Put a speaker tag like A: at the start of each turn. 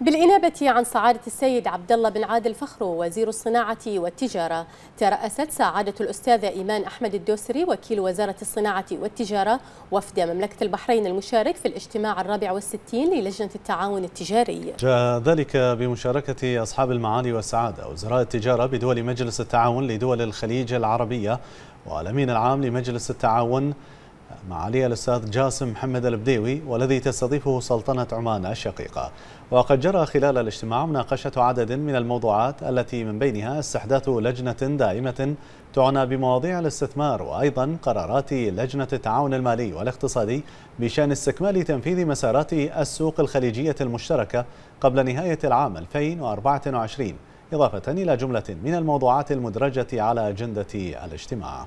A: بالإنابة عن سعادة السيد عبد الله بن عادل فخرو وزير الصناعة والتجارة ترأست سعادة الأستاذة إيمان أحمد الدوسري وكيل وزارة الصناعة والتجارة وفد مملكة البحرين المشارك في الاجتماع الرابع والستين للجنة التعاون التجاري
B: جاء
C: ذلك بمشاركة أصحاب المعالي والسعادة وزراء التجارة بدول مجلس التعاون لدول الخليج العربية والأمين العام لمجلس التعاون معالي الأستاذ جاسم محمد البديوي والذي تستضيفه سلطنة عمان الشقيقة وقد جرى خلال الاجتماع مناقشة عدد من الموضوعات التي من بينها استحداث لجنة دائمة تعنى بمواضيع الاستثمار وأيضا قرارات لجنة التعاون المالي والاقتصادي بشأن استكمال تنفيذ مسارات السوق الخليجية المشتركة قبل نهاية العام 2024 إضافة إلى جملة من الموضوعات المدرجة على أجندة الاجتماع